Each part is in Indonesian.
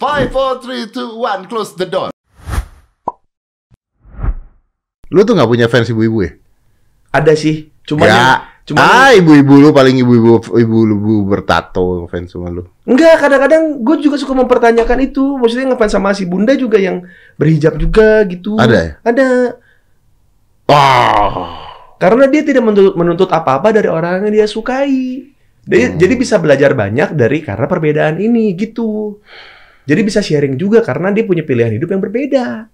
Five, four, three, two, one, close the door. Lu tuh gak punya fans ibu-ibu ya? Ada sih, cuma ya. Cuma ah ibu-ibu lu paling ibu-ibu ibu-ibu bertato fans sama lu. Enggak, kadang-kadang gue juga suka mempertanyakan itu. Maksudnya ngefans sama si bunda juga yang berhijab juga gitu. Ada ya? Ada. Oh. Karena dia tidak menuntut, menuntut apa-apa dari orang yang dia sukai. Dia, hmm. Jadi bisa belajar banyak dari karena perbedaan ini gitu. Jadi bisa sharing juga karena dia punya pilihan hidup yang berbeda.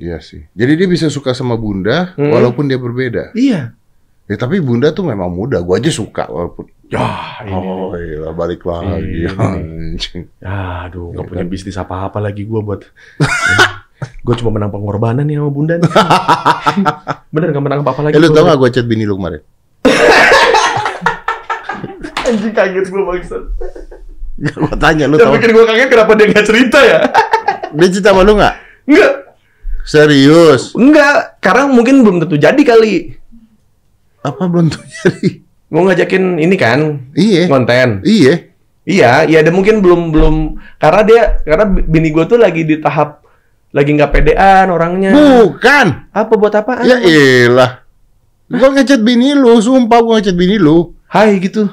Iya sih. Jadi dia bisa suka sama Bunda hmm. walaupun dia berbeda. Iya. Ya tapi Bunda tuh memang muda. Gua aja suka walaupun Ya, ah, ini. Oh, iya, balik lagi. Ya, aduh, gak iya punya kan? bisnis apa-apa lagi gua buat. gue cuma menang pengorbanan nih sama bunda nih. Bener gak menang apa-apa lagi. Ya, lu tau gak gue chat bini lu kemarin? Anjing kaget gue maksud. Gak mau tanya lu Yang tau. bikin gue kaget kenapa dia gak cerita ya Dia cerita sama lu gak? Enggak Serius? Enggak Karena mungkin belum tentu jadi kali Apa belum tentu jadi? Mau ngajakin ini kan Iya Konten Iya Iya, iya ada mungkin belum belum karena dia karena bini gue tuh lagi di tahap lagi nggak pedean orangnya. Bukan. Apa buat apa? Ya ilah. Gue ngechat bini lu, sumpah gue ngechat bini lu. Hai gitu.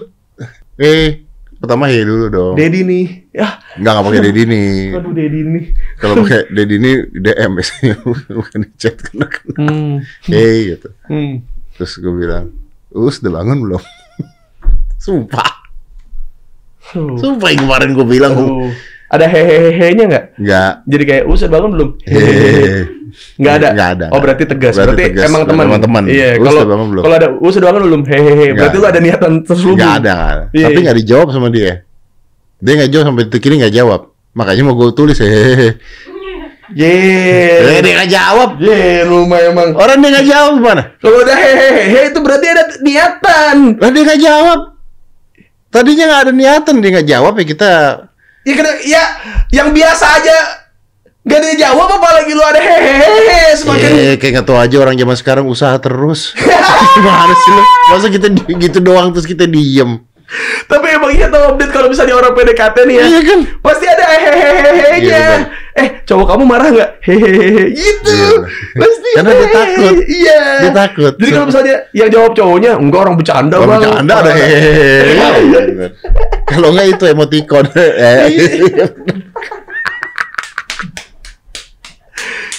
Eh, Pertama Hey dulu dong. Dedi nih. Ya. Enggak enggak pakai Dedi nih. Aduh Dedi nih. Kalau pakai Dedi nih DM biasanya bukan di chat kena kena. Hmm. Hey gitu. Hmm. Terus gue bilang, "Us udah bangun belum?" Sumpah. Sumpah yang kemarin gue bilang. Uh. Ada hehehe-nya nggak? Nggak. Jadi kayak, "Us udah bangun belum?" Hehehe. Enggak ada. Enggak ada. Oh berarti tegas. Berarti, berarti tegas. emang teman. Emang teman. Iya. Kalau belum. kalau ada oh, us doang kan belum hehehe. Berarti lu ada niatan terselubung. Enggak ada. Gak ada. Iya. Tapi iya. nggak dijawab sama dia. Dia nggak jawab sampai detik ini nggak jawab. Makanya mau gue tulis hehehe. Ye, dia nggak jawab. Ye, rumah emang. Orang dia nggak jawab mana? Kalau udah hehehe itu berarti ada niatan. Lah dia nggak jawab. Tadinya nggak ada niatan dia nggak jawab ya kita. iya ya yang biasa aja Gak ada jawab apa lagi lu ada hehehe kayak gak tau aja orang zaman sekarang usaha terus Gimana sih lu? Masa kita gitu doang terus kita diem Tapi emang iya tau update kalau misalnya orang PDKT nih ya Iya kan Pasti ada hehehehe iya, Eh cowok kamu marah gak? Hehehehe. gitu iya, Pasti Karena dia takut Iya Dia takut Jadi kalau misalnya yang jawab cowoknya Enggak orang bercanda orang bang bercanda ada hehehe iya, Kalau enggak itu emoticon eh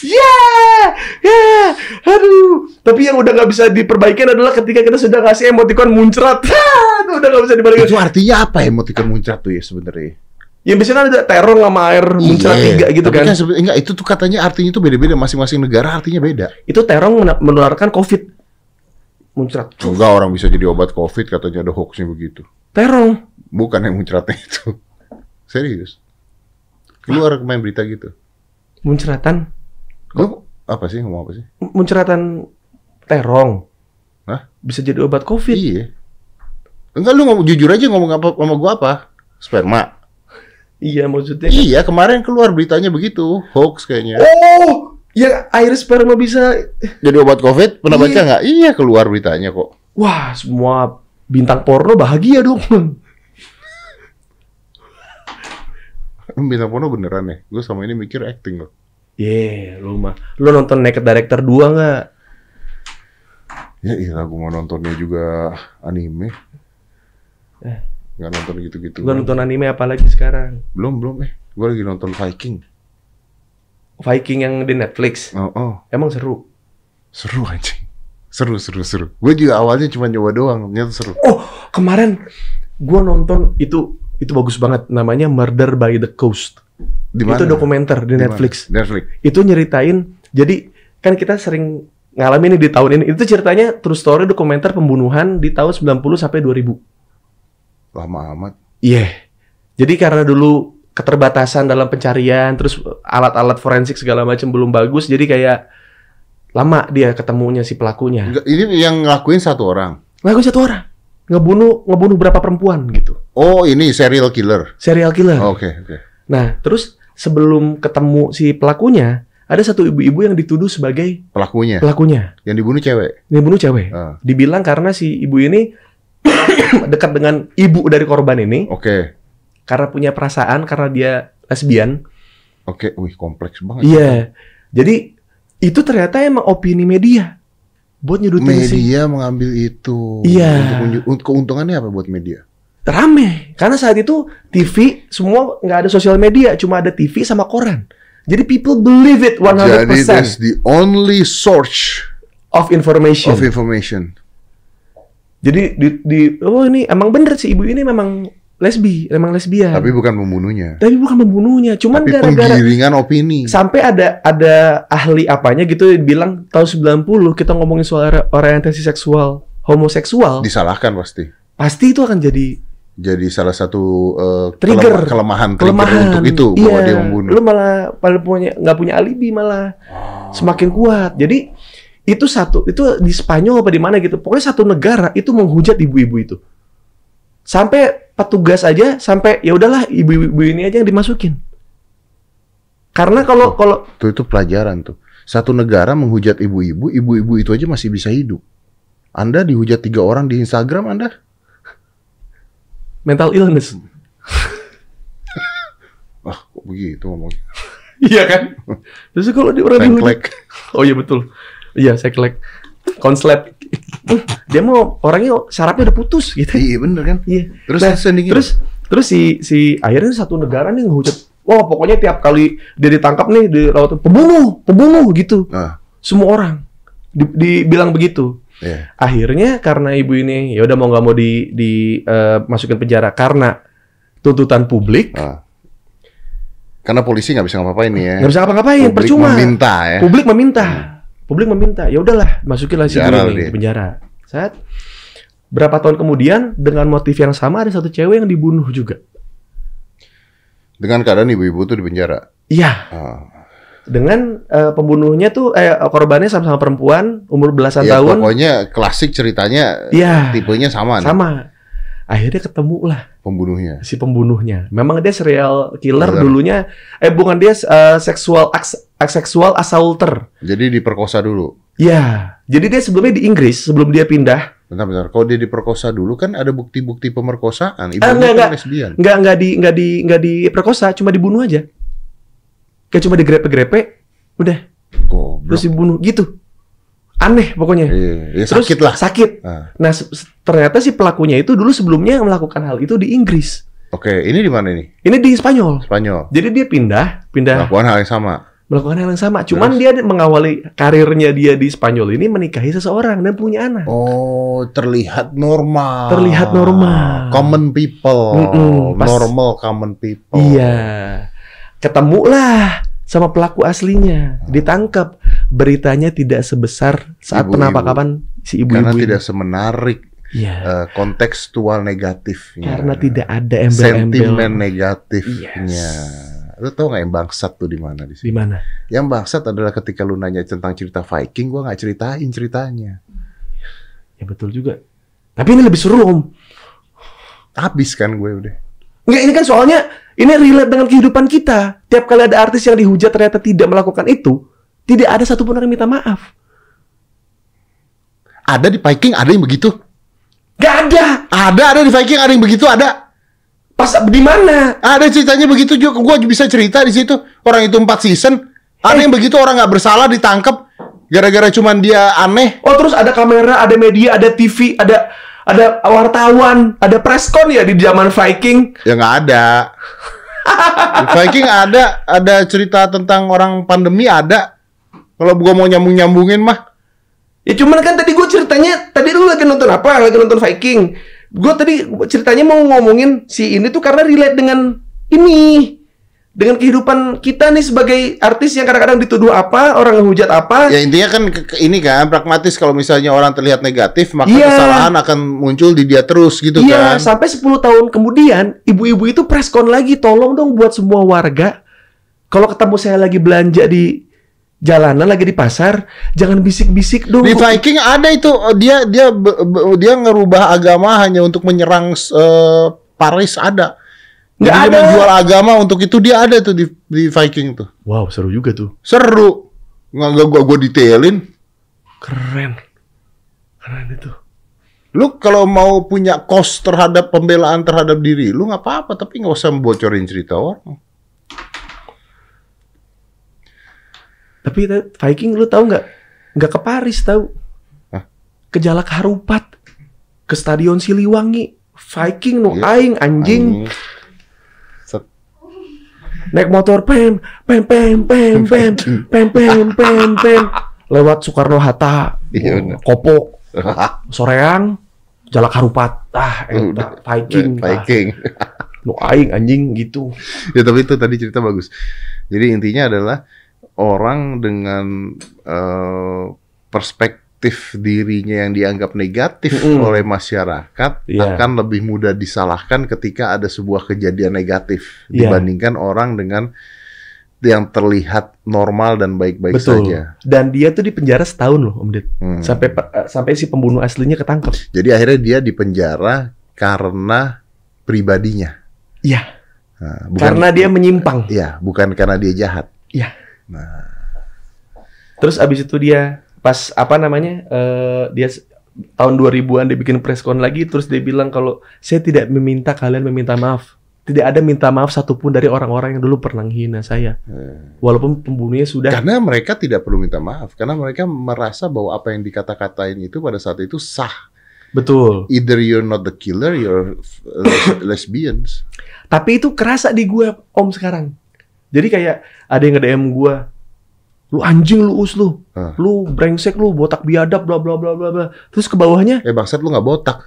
yeah, yeah, aduh. Tapi yang udah nggak bisa diperbaiki adalah ketika kita sudah kasih emoticon muncrat, itu udah nggak bisa dibalikin. Itu artinya apa emoticon muncrat tuh ya sebenarnya? Ya biasanya kan ada terong sama air muncrat iya, tiga gitu kan. kan enggak, itu tuh katanya artinya tuh beda-beda masing-masing negara artinya beda. Itu terong menularkan COVID. Muncrat. Enggak orang bisa jadi obat COVID katanya ada hoaxnya begitu. Terong. Bukan yang muncratnya itu. Serius. Keluar main berita gitu. Muncratan? Apa sih ngomong apa sih? Munceratan terong. Hah? Bisa jadi obat COVID. Iya. Enggak lu ngomong jujur aja ngomong apa ngomong gua apa? Sperma. Iya maksudnya. Kan? Iya kemarin keluar beritanya begitu hoax kayaknya. Oh, ya air sperma bisa jadi obat covid pernah iya. baca nggak? Iya keluar beritanya kok. Wah semua bintang porno bahagia dong. bintang porno beneran ya? Gue sama ini mikir acting loh. Yeah, lu mah. Lu nonton Naked Director 2 nggak? Ya iya, aku mau nontonnya juga anime. Eh. Gak nonton gitu-gitu. Gua nonton anime apalagi sekarang? Belum, belum eh. Gua lagi nonton Viking. Viking yang di Netflix? Oh, oh. Emang seru? Seru anjing. Seru, seru, seru. Gue juga awalnya cuma nyoba doang, ternyata seru. Oh, kemarin gue nonton itu itu bagus banget. Namanya Murder by the Coast. Dimana? Itu dokumenter di Dimana? Netflix. Netflix. Itu nyeritain jadi kan kita sering ngalamin di tahun ini. Itu ceritanya true story dokumenter pembunuhan di tahun 90 sampai 2000. Lama amat. Iya. Yeah. Jadi karena dulu keterbatasan dalam pencarian, terus alat-alat forensik segala macam belum bagus, jadi kayak lama dia ketemunya si pelakunya. Ini yang ngelakuin satu orang. Ngelakuin satu orang. Ngebunuh ngebunuh berapa perempuan gitu. Oh, ini serial killer. Serial killer. Oke, oh, oke. okay. Nah, terus sebelum ketemu si pelakunya ada satu ibu-ibu yang dituduh sebagai pelakunya. Pelakunya. Yang dibunuh cewek. Yang dibunuh cewek. Uh. Dibilang karena si ibu ini dekat dengan ibu dari korban ini. Oke. Okay. Karena punya perasaan karena dia lesbian. Oke, okay. wih kompleks banget. Iya. Yeah. Jadi itu ternyata emang opini media buat nyudutin media sih. mengambil itu. Iya. Yeah. Untuk keuntungannya apa buat media? rame karena saat itu TV semua nggak ada sosial media cuma ada TV sama koran jadi people believe it 100% jadi that's the only source of information of information jadi di, di oh ini emang bener sih ibu ini memang lesbi memang lesbian tapi bukan membunuhnya tapi bukan membunuhnya cuman gara-gara penggiringan opini sampai ada ada ahli apanya gitu bilang tahun 90 kita ngomongin soal orientasi seksual homoseksual disalahkan pasti pasti itu akan jadi jadi salah satu uh, trigger kelemahan, kelemahan untuk itu bahwa iya. dia membunuh. Lu malah pada punya nggak punya alibi malah oh. semakin kuat. Jadi itu satu itu di Spanyol apa di mana gitu. Pokoknya satu negara itu menghujat ibu-ibu itu. Sampai petugas aja sampai ya udahlah ibu-ibu ini aja yang dimasukin. Karena kalau oh, kalau itu itu pelajaran tuh. Satu negara menghujat ibu-ibu, ibu-ibu itu aja masih bisa hidup. Anda dihujat tiga orang di Instagram Anda mental illness. Ah, kok begitu ngomongnya? iya kan? Terus kalau di orang Seklek. Oh iya betul. Iya, saya seklek. Konslet. dia mau orangnya sarapnya udah putus gitu. Iya bener kan? Iya. Terus nah, terus terus si si akhirnya satu negara nih ngehujat. Wah, pokoknya tiap kali dia ditangkap nih di laut pembunuh, pembunuh gitu. Nah. Semua orang dibilang begitu. Yeah. Akhirnya karena ibu ini ya udah mau nggak mau di dimasukin eh, uh, penjara karena tuntutan publik. Uh. Karena polisi nggak bisa ngapa-ngapain ya. Nggak bisa ngapa-ngapain, percuma. Meminta ya. Publik meminta. Hmm. Publik meminta. Ya udahlah, masukinlah si ibu ini di penjara. Saat berapa tahun kemudian dengan motif yang sama ada satu cewek yang dibunuh juga. Dengan keadaan ibu-ibu itu di penjara. Iya. Uh dengan uh, pembunuhnya tuh eh korbannya sama-sama perempuan umur belasan ya, tahun. Pokoknya klasik ceritanya ya, tipenya sama. Sama. Nih. Akhirnya ketemu lah pembunuhnya. Si pembunuhnya. Memang dia serial killer, dulunya eh bukan dia uh, seksual aks, seksual assaulter. Jadi diperkosa dulu. Ya. Jadi dia sebelumnya di Inggris sebelum dia pindah Bentar, bentar. Kalau dia diperkosa dulu kan ada bukti-bukti pemerkosaan. Ibu ah, enggak, kan enggak, Enggak, enggak di enggak di enggak diperkosa, cuma dibunuh aja. Kayak cuma digrepe-grepe, udah. Goblok. Terus dibunuh gitu. Aneh pokoknya. Iya, iya, iya Terus sakit lah. Sakit. Ah. Nah, ternyata si pelakunya itu dulu sebelumnya melakukan hal itu di Inggris. Oke, ini di mana ini? Ini di Spanyol. Spanyol. Jadi dia pindah, pindah. Melakukan hal yang sama. Melakukan hal yang sama. Cuman Terus? dia mengawali karirnya dia di Spanyol ini menikahi seseorang dan punya anak. Oh, terlihat normal. Terlihat normal. Common people. Mm -mm, pas, normal common people. Iya. Ketemu lah sama pelaku aslinya ditangkap beritanya tidak sebesar saat ibu, penangkapan si ibu-ibu karena ibu tidak semenarik ya. uh, kontekstual negatif karena tidak ada embel-embel sentimen negatifnya yes iya. lu tau gak yang bangsat tuh di mana di sini? Di mana? Yang bangsat adalah ketika lu nanya tentang cerita Viking, gua nggak ceritain ceritanya. Ya betul juga. Tapi ini lebih seru om. Habis kan gue udah. Enggak, ini kan soalnya ini relate dengan kehidupan kita. Tiap kali ada artis yang dihujat ternyata tidak melakukan itu, tidak ada satupun orang yang minta maaf. Ada di Viking ada yang begitu? Gak ada. Ada ada di Viking ada yang begitu ada. Pas di mana? Ada ceritanya begitu juga. Gua bisa cerita di situ. Orang itu empat season. Ada eh. yang begitu orang nggak bersalah ditangkap gara-gara cuman dia aneh. Oh terus ada kamera, ada media, ada TV, ada ada wartawan, ada preskon ya di zaman Viking? Ya nggak ada. Viking ada, ada cerita tentang orang pandemi ada. Kalau gua mau nyambung nyambungin mah. Ya cuman kan tadi gua ceritanya, tadi lu lagi nonton apa? Lagi nonton Viking. Gua tadi ceritanya mau ngomongin si ini tuh karena relate dengan ini dengan kehidupan kita nih sebagai artis yang kadang-kadang dituduh apa, orang menghujat apa. Ya intinya kan ini kan pragmatis kalau misalnya orang terlihat negatif, maka yeah. kesalahan akan muncul di dia terus gitu yeah, kan. Iya, sampai 10 tahun kemudian ibu-ibu itu preskon lagi, tolong dong buat semua warga kalau ketemu saya lagi belanja di jalanan lagi di pasar jangan bisik-bisik dong di Viking ada itu dia dia dia ngerubah agama hanya untuk menyerang uh, Paris ada Gak ada. jual agama untuk itu dia ada tuh di, di Viking tuh. Wow, seru juga tuh. Seru. Nggak, gue gua, gua detailin. Keren. Keren itu. Lu kalau mau punya kos terhadap pembelaan terhadap diri, lu nggak apa-apa. Tapi nggak usah membocorin cerita orang. Tapi Viking lu tahu nggak? Nggak ke Paris tahu? Ke Jalak Harupat, ke Stadion Siliwangi, Viking nu no, iya. aing anjing. anjing naik motor pem pem pem pem pem pem pem pem pem lewat Soekarno Hatta iya, kopo Soreang Jalak Harupat ah eta eh, Viking Viking ah, lu aing anjing gitu ya tapi itu tadi cerita bagus jadi intinya adalah orang dengan uh, eh, perspektif perspektif dirinya yang dianggap negatif mm. oleh masyarakat yeah. akan lebih mudah disalahkan ketika ada sebuah kejadian negatif yeah. dibandingkan orang dengan yang terlihat normal dan baik-baik saja. Dan dia tuh di penjara setahun loh, Om Ded. Hmm. Sampai eh, sampai si pembunuh aslinya ketangkep. Jadi akhirnya dia di penjara karena pribadinya. Iya. Nah, karena dia menyimpang. Iya, bukan karena dia jahat. Iya. Nah. Terus abis itu dia pas apa namanya uh, dia tahun 2000-an dia bikin press presscon lagi terus dia bilang kalau saya tidak meminta kalian meminta maaf tidak ada minta maaf satupun dari orang-orang yang dulu pernah hina saya hmm. walaupun pembunuhnya sudah karena mereka tidak perlu minta maaf karena mereka merasa bahwa apa yang dikata-katain itu pada saat itu sah betul either you're not the killer you're uh, lesbians tapi itu kerasa di gue om sekarang jadi kayak ada yang nge-DM gue lu anjing lu us lu uh. lu brengsek lu botak biadab bla bla bla bla bla terus ke bawahnya eh bangsat lu nggak botak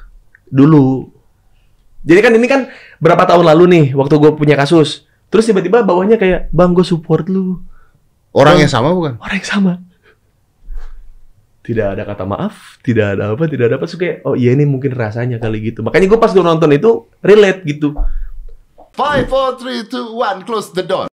dulu jadi kan ini kan berapa tahun lalu nih waktu gue punya kasus terus tiba-tiba bawahnya kayak bang gue support lu orang bang, yang sama bukan orang yang sama tidak ada kata maaf, tidak ada apa, tidak ada apa. suka oh iya ini mungkin rasanya kali gitu. Makanya gue pas gue nonton itu, relate gitu. five four three two one close the door.